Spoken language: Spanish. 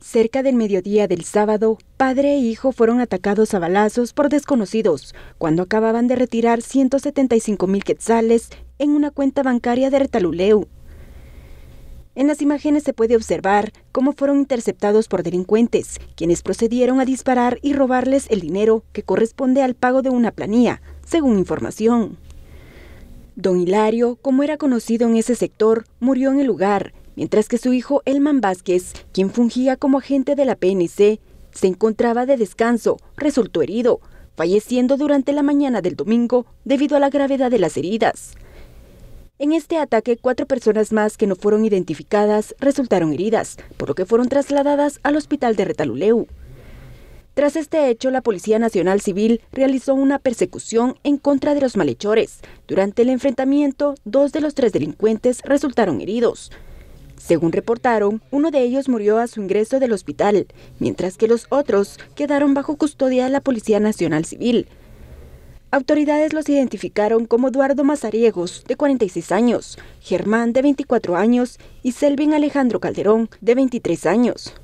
Cerca del mediodía del sábado, padre e hijo fueron atacados a balazos por desconocidos cuando acababan de retirar 175 mil quetzales en una cuenta bancaria de Retaluleu. En las imágenes se puede observar cómo fueron interceptados por delincuentes, quienes procedieron a disparar y robarles el dinero que corresponde al pago de una planilla, según información. Don Hilario, como era conocido en ese sector, murió en el lugar mientras que su hijo Elman Vázquez, quien fungía como agente de la PNC, se encontraba de descanso, resultó herido, falleciendo durante la mañana del domingo debido a la gravedad de las heridas. En este ataque, cuatro personas más que no fueron identificadas resultaron heridas, por lo que fueron trasladadas al hospital de Retaluleu. Tras este hecho, la Policía Nacional Civil realizó una persecución en contra de los malhechores. Durante el enfrentamiento, dos de los tres delincuentes resultaron heridos. Según reportaron, uno de ellos murió a su ingreso del hospital, mientras que los otros quedaron bajo custodia de la Policía Nacional Civil. Autoridades los identificaron como Eduardo Mazariegos, de 46 años, Germán, de 24 años, y Selvin Alejandro Calderón, de 23 años.